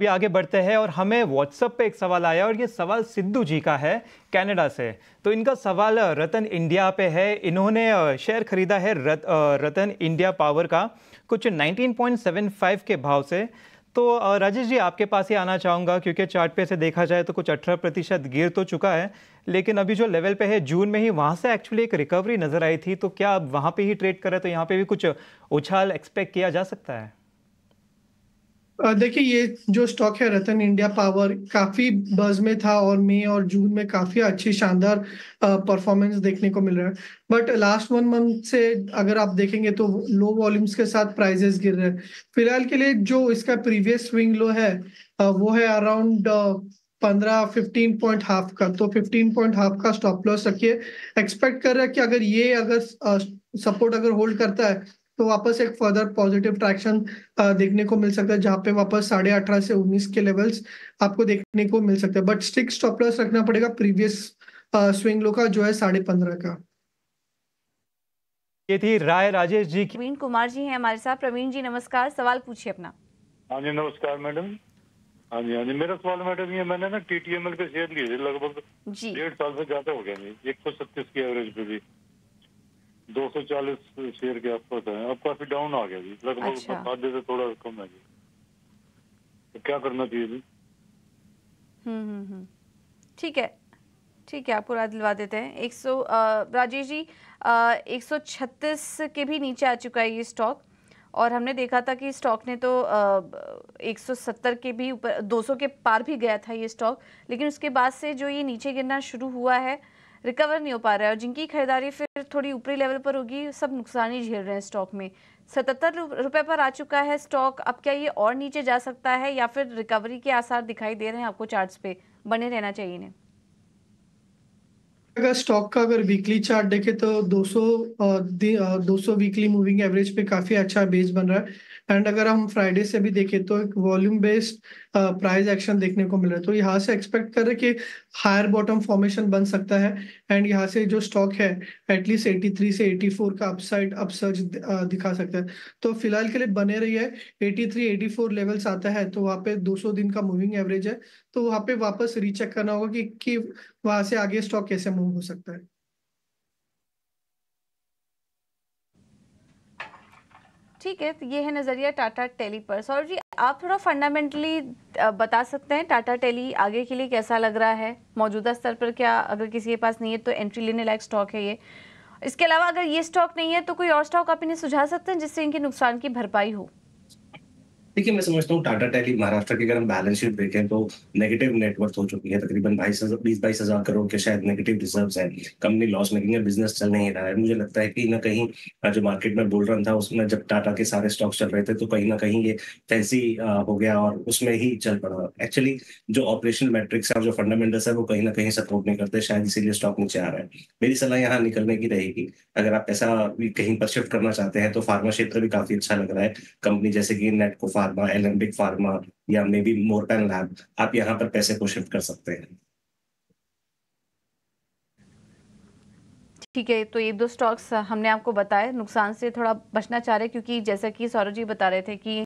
भी आगे बढ़ते हैं और हमें व्हाट्सएप पे एक सवाल आया और ये सवाल सिद्धू जी का है कनाडा से तो इनका सवाल रतन इंडिया पे है इन्होंने शेयर खरीदा है रत, रतन इंडिया पावर का कुछ 19.75 के भाव से तो राजेश जी आपके पास ही आना चाहूँगा क्योंकि चार्ट पे से देखा जाए तो कुछ अठारह प्रतिशत गिर तो चुका है लेकिन अभी जो लेवल पे है जून में ही वहाँ से एक्चुअली एक रिकवरी नज़र आई थी तो क्या आप वहाँ पे ही ट्रेड करें तो यहाँ पे भी कुछ उछाल एक्सपेक्ट किया जा सकता है देखिए ये जो स्टॉक है रतन इंडिया पावर काफी बज में था और मई और जून में काफी अच्छी शानदार परफॉर्मेंस देखने को मिल रहा है बट लास्ट वन मंथ से अगर आप देखेंगे तो लो वॉल्यूम्स के साथ प्राइजेस गिर रहे हैं फिलहाल के लिए जो इसका प्रीवियस स्विंग लो है वो है अराउंड पंद्रह फिफ्टीन पॉइंट हाफ का तो फिफ्टीन पॉइंट हाफ का स्टॉप लॉस रखिए एक्सपेक्ट कर रहा है कि अगर ये अगर सपोर्ट अगर होल्ड करता है तो वापस एक फर्दर पॉजिटिव ट्रैक्शन देखने को मिल सकता है जहां पे वापस साढ़े अठारह से उन्नीस के लेवल्स आपको देखने को मिल सकते हैं बट स्टिक स्टॉप लॉस रखना पड़ेगा प्रीवियस स्विंग लो का जो है साढ़े पंद्रह का ये थी राय राजेश जी प्रवीण कुमार जी हैं हमारे साथ प्रवीण जी नमस्कार सवाल पूछिए अपना हाँ जी नमस्कार मैडम हाँ जी हाँ जी मेरा सवाल मैडम ये मैंने ना टी टी एम एल के शेयर लिए थे लगभग डेढ़ साल से ज्यादा हो गया जी एक सौ छत्तीस की एवरेज पे भी दो सौ चालीस शेयर के आसपास है अब काफी डाउन आ गया जी लगभग अच्छा। साढ़े से थोड़ा कम है जी तो क्या करना चाहिए जी हम्म, हम्म, हम्म। ठीक है ठीक है आपको राय दिलवा देते हैं एक सौ राजेश जी एक सौ छत्तीस के भी नीचे आ चुका है ये स्टॉक और हमने देखा था कि स्टॉक ने तो एक सौ सत्तर के भी ऊपर दो सौ के पार भी गया था ये स्टॉक लेकिन उसके बाद से जो ये नीचे गिरना शुरू हुआ है रिकवर नहीं हो पा रहा है और जिनकी खरीदारी फिर थोड़ी ऊपरी लेवल पर होगी सब नुकसान ही झेल रहे हैं स्टॉक में सतहत्तर रुपए पर आ चुका है स्टॉक अब क्या ये और नीचे जा सकता है या फिर रिकवरी के आसार दिखाई दे रहे हैं आपको चार्ट पे बने रहना चाहिए इन्हें अगर स्टॉक का अगर वीकली चार्ट देखे तो 200 200 वीकली मूविंग एवरेज पे काफी अच्छा बेस बन रहा है एंड अगर हम फ्राइडे से भी देखें तो एक वॉल्यूम बेस्ड प्राइस एक्शन देखने को मिल रहा है तो यहाँ से एक्सपेक्ट कर रहे कि हायर बॉटम फॉर्मेशन बन सकता है एंड यहाँ से जो स्टॉक है एटलीस्ट 83 से 84 का अपसाइड अपसर्ज दिखा सकता है तो फिलहाल के लिए बने रही है eighty three eighty four levels आता है तो वहाँ पे 200 दिन का मूविंग एवरेज है तो वहाँ पे वापस रीचेक करना होगा कि, कि वहाँ से आगे स्टॉक कैसे अनुभव हो सकता है ठीक है तो ये है नज़रिया टाटा टेली पर सौरभ जी आप थोड़ा फंडामेंटली बता सकते हैं टाटा टेली आगे के लिए कैसा लग रहा है मौजूदा स्तर पर क्या अगर किसी के पास नहीं है तो एंट्री लेने लायक स्टॉक है ये इसके अलावा अगर ये स्टॉक नहीं है तो कोई और स्टॉक आप इन्हें सुझा सकते हैं जिससे इनके नुकसान की भरपाई हो देखिए मैं समझता हूँ टाटा टैली महाराष्ट्र की अगर हम बैलेंस शीट देखें तो नेगेटिव नेटवर्थ हो चुकी है तकरीबन बाईस बीस बाईस हजार करोड़ के शायद नेगेटिव रिजर्व्स हैं कंपनी लॉस मेकिंग है बिजनेस चल नहीं रहा है मुझे लगता है कि ना कहीं जो मार्केट में बोल रहा था उसमें जब टाटा के सारे स्टॉक्स चल रहे थे तो कहीं ना कहीं ये फैंसी हो गया और उसमें ही चल पड़ा एक्चुअली जो ऑपरेशनल मैट्रिक्स है और जो फंडामेंटल्स है वो कहीं ना कहीं सपोर्ट नहीं करते शायद इसीलिए स्टॉक नीचे आ रहा है मेरी सलाह यहाँ निकलने की रहेगी अगर आप ऐसा कहीं पर शिफ्ट करना चाहते हैं तो फार्मा क्षेत्र भी काफी अच्छा लग रहा है कंपनी जैसे कि नेटको फार्मा एलेम्बिक फार्मा या मे बी मोरटन लैब आप यहाँ पर पैसे को शिफ्ट कर सकते हैं ठीक है तो ये दो स्टॉक्स हमने आपको बताया नुकसान से थोड़ा बचना चाह रहे क्योंकि जैसा कि सौरभ जी बता रहे थे कि